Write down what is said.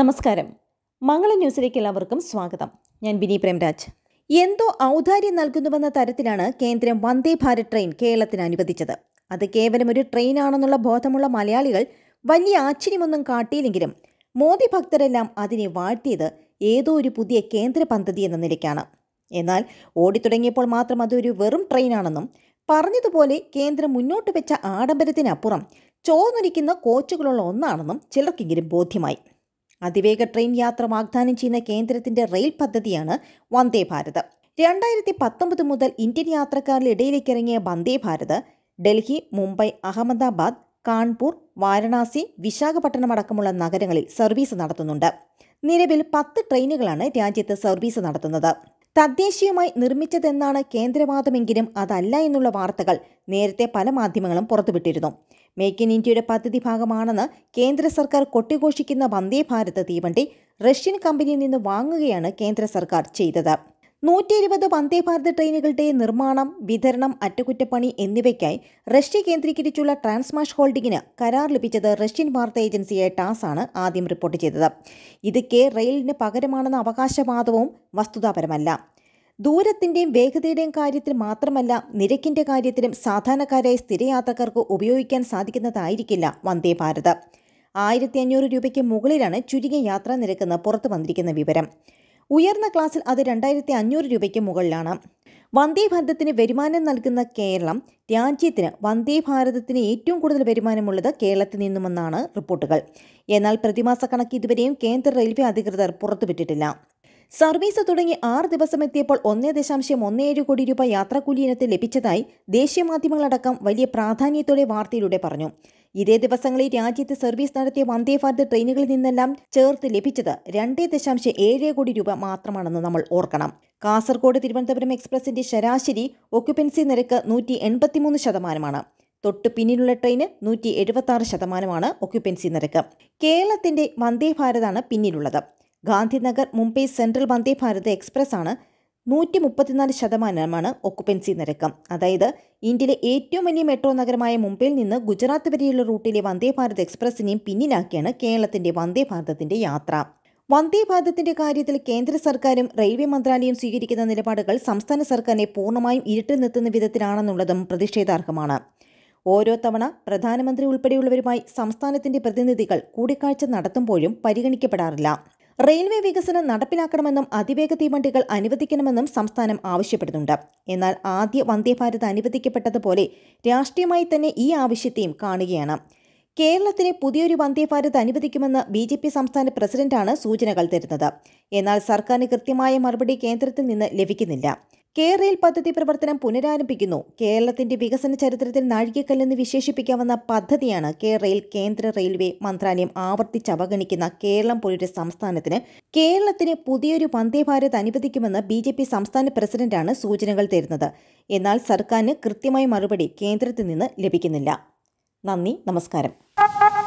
നമസ്കാരം മംഗള ന്യൂസിലേക്ക് എല്ലാവർക്കും സ്വാഗതം ഞാൻ ബിനി പ്രേംരാജ് എന്തോ ഔദാര്യം നൽകുന്നുവെന്ന തരത്തിലാണ് കേന്ദ്രം വന്ദേ ഭാരത് ട്രെയിൻ കേരളത്തിന് അനുവദിച്ചത് അത് കേവലം ഒരു ട്രെയിനാണെന്നുള്ള ബോധമുള്ള മലയാളികൾ വലിയ ആശ്ചര്യമൊന്നും കാട്ടിയില്ലെങ്കിലും മോദി ഭക്തരെല്ലാം അതിനെ വാഴ്ത്തിയത് ഏതോ ഒരു പുതിയ കേന്ദ്ര പദ്ധതി എന്ന നിലയ്ക്കാണ് എന്നാൽ ഓടിത്തുടങ്ങിയപ്പോൾ മാത്രം അതൊരു വെറും ട്രെയിനാണെന്നും പറഞ്ഞതുപോലെ കേന്ദ്രം മുന്നോട്ട് വെച്ച ആഡംബരത്തിനപ്പുറം ചോർന്നിരിക്കുന്ന കോച്ചുകളുള്ള ഒന്നാണെന്നും ചിലർക്കെങ്കിലും ബോധ്യമായി അതിവേഗ ട്രെയിൻ യാത്ര വാഗ്ദാനം ചെയ്യുന്ന കേന്ദ്രത്തിന്റെ റെയിൽ പദ്ധതിയാണ് വന്ദേ ഭാരത് രണ്ടായിരത്തി പത്തൊമ്പത് മുതൽ ഇന്ത്യൻ യാത്രക്കാരിൽ ഇടയിലേക്ക് ഇറങ്ങിയ വന്ദേ ഭാരത് ഡൽഹി മുംബൈ അഹമ്മദാബാദ് കാൺപൂർ വാരണാസി വിശാഖപട്ടണം അടക്കമുള്ള നഗരങ്ങളിൽ സർവീസ് നടത്തുന്നുണ്ട് നിലവിൽ പത്ത് ട്രെയിനുകളാണ് രാജ്യത്ത് സർവീസ് നടത്തുന്നത് തദ്ദേശീയമായി നിർമ്മിച്ചതെന്നാണ് കേന്ദ്രവാദമെങ്കിലും അതല്ല എന്നുള്ള വാർത്തകൾ നേരത്തെ പല മാധ്യമങ്ങളും പുറത്തുവിട്ടിരുന്നു മേക്ക് ഇൻ ഇന്ത്യയുടെ പദ്ധതി ഭാഗമാണെന്ന് കേന്ദ്ര സർക്കാർ കൊട്ടിഘോഷിക്കുന്ന വന്ദേ ഭാരത് തീവണ്ടി റഷ്യൻ കമ്പനിയിൽ നിന്ന് വാങ്ങുകയാണ് കേന്ദ്ര സർക്കാർ ചെയ്തത് നൂറ്റി ഇരുപത് വന്ദേ ഭാരത് ട്രെയിനുകളുടെ നിർമ്മാണം വിതരണം അറ്റകുറ്റപ്പണി എന്നിവയ്ക്കായി റഷ്യ കേന്ദ്രീകരിച്ചുള്ള ട്രാൻസ്മാഷ് ഹോൾഡിംഗിന് കരാർ ലഭിച്ചത് റഷ്യൻ വാർത്താ ഏജൻസിയായ ടാസ് ആണ് ആദ്യം റിപ്പോർട്ട് ചെയ്തത് ഇത് കെ റെയിലിന് പകരമാണെന്ന അവകാശവാദവും വസ്തുതാപരമല്ല ദൂരത്തിൻ്റെയും വേഗതയുടെയും കാര്യത്തിൽ മാത്രമല്ല നിരക്കിൻ്റെ കാര്യത്തിലും സാധാരണക്കാരായ സ്ഥിരയാത്രക്കാർക്ക് ഉപയോഗിക്കാൻ സാധിക്കുന്നതായിരിക്കില്ല വന്ദേ ഭാരത് ആയിരത്തി അഞ്ഞൂറ് രൂപയ്ക്ക് മുകളിലാണ് ചുരുങ്ങിയ യാത്രാ നിരക്കെന്ന് പുറത്തു വന്നിരിക്കുന്ന വിവരം ഉയർന്ന ക്ലാസ്സിൽ അത് രണ്ടായിരത്തി അഞ്ഞൂറ് രൂപയ്ക്ക് മുകളിലാണ് വന്ദേ ഭാരതത്തിന് വരുമാനം നൽകുന്ന കേരളം രാജ്യത്തിന് വന്ദേ ഭാരതത്തിന് ഏറ്റവും കൂടുതൽ വരുമാനമുള്ളത് കേരളത്തിൽ നിന്നുമെന്നാണ് റിപ്പോർട്ടുകൾ എന്നാൽ പ്രതിമാസ കണക്ക് ഇതുവരെയും കേന്ദ്ര റെയിൽവേ അധികൃതർ പുറത്തുവിട്ടിട്ടില്ല സർവീസ് തുടങ്ങി ആറ് എത്തിയപ്പോൾ ഒന്നേ ദശാംശം ഒന്ന് ഏഴ് കോടി രൂപ യാത്രാക്കൂലി ഇനത്തിൽ ലഭിച്ചതായി ദേശീയ മാധ്യമങ്ങളടക്കം വലിയ പ്രാധാന്യത്തോടെ വാർത്തയിലൂടെ പറഞ്ഞു ഇതേ ദിവസങ്ങളിൽ രാജ്യത്ത് സർവീസ് നടത്തിയ വന്ദേ ഭാരത് ട്രെയിനുകളിൽ നിന്നെല്ലാം ചേർത്ത് ലഭിച്ചത് രണ്ടേ ദശാംശം ഏഴ് കോടി രൂപ മാത്രമാണെന്ന് നമ്മൾ ഓർക്കണം കാസർഗോഡ് തിരുവനന്തപുരം എക്സ്പ്രസിന്റെ ശരാശരി ഓക്യുപ്പൻസി നിരക്ക് നൂറ്റി എൺപത്തിമൂന്ന് ശതമാനമാണ് തൊട്ട് പിന്നിലുള്ള ട്രെയിന് നൂറ്റി എഴുപത്തി ശതമാനമാണ് ഓക്യുപ്പൻസി നിരക്ക് കേരളത്തിന്റെ വന്ദേ ഭാരതാണ് പിന്നിലുള്ളത് ഗാന്ധിനഗർ മുംബൈ സെൻട്രൽ വന്ദേ ഭാരത് എക്സ്പ്രസ് ആണ് നൂറ്റി മുപ്പത്തിനാല് ശതമാനമാണ് ഒക്കുപെൻസി നിരക്ക് അതായത് ഇന്ത്യയിലെ ഏറ്റവും വലിയ മെട്രോ നഗരമായ മുംബൈയിൽ നിന്ന് ഗുജറാത്ത് വരെയുള്ള റൂട്ടിലെ വന്ദേ ഭാരത് എക്സ്പ്രസിനെയും പിന്നിലാക്കിയാണ് കേരളത്തിന്റെ വന്ദേ ഭാരതത്തിന്റെ യാത്ര വന്ദേ ഭാരതത്തിന്റെ കാര്യത്തിൽ കേന്ദ്ര സർക്കാരും റെയിൽവേ മന്ത്രാലയവും സ്വീകരിക്കുന്ന നിലപാടുകൾ സംസ്ഥാന സർക്കാരിനെ പൂർണ്ണമായും ഇരുട്ടിൽ നിർത്തുന്ന വിധത്തിലാണെന്നുള്ളതും പ്രതിഷേധാർഹമാണ് ഓരോ തവണ പ്രധാനമന്ത്രി ഉൾപ്പെടെയുള്ളവരുമായി സംസ്ഥാനത്തിന്റെ പ്രതിനിധികൾ കൂടിക്കാഴ്ച നടത്തുമ്പോഴും പരിഗണിക്കപ്പെടാറില്ല റെയിൽവേ വികസനം നടപ്പിലാക്കണമെന്നും അതിവേഗ തീവണ്ടികൾ അനുവദിക്കണമെന്നും സംസ്ഥാനം ആവശ്യപ്പെടുന്നുണ്ട് എന്നാൽ ആദ്യ വന്ദേഭാരത് അനുവദിക്കപ്പെട്ടതുപോലെ രാഷ്ട്രീയമായി തന്നെ ഈ ആവശ്യത്തെയും കാണുകയാണ് കേരളത്തിന് പുതിയൊരു വന്ദേഭാരത് അനുവദിക്കുമെന്ന് ബി ജെ പി സംസ്ഥാന പ്രസിഡന്റാണ് സൂചനകൾ തരുന്നത് എന്നാൽ സർക്കാരിന് കൃത്യമായ മറുപടി കേന്ദ്രത്തിൽ നിന്ന് ലഭിക്കുന്നില്ല കെ റെയിൽ പദ്ധതി പ്രവർത്തനം പുനരാരംഭിക്കുന്നു കേരളത്തിന്റെ വികസന ചരിത്രത്തിൽ നാഴികക്കല്ലെന്ന് വിശേഷിപ്പിക്കാവുന്ന പദ്ധതിയാണ് കെ റെയിൽ കേന്ദ്ര റെയിൽവേ മന്ത്രാലയം ആവർത്തിച്ച് അവഗണിക്കുന്ന കേരളം പോലൊരു സംസ്ഥാനത്തിന് കേരളത്തിന് പുതിയൊരു വന്ദേ ഭാരത് അനുവദിക്കുമെന്ന് ബി ജെ പി സംസ്ഥാന പ്രസിഡന്റാണ് സൂചനകൾ തരുന്നത് എന്നാൽ സർക്കാരിന് കൃത്യമായ മറുപടി കേന്ദ്രത്തിൽ നിന്ന് ലഭിക്കുന്നില്ല നന്ദി നമസ്കാരം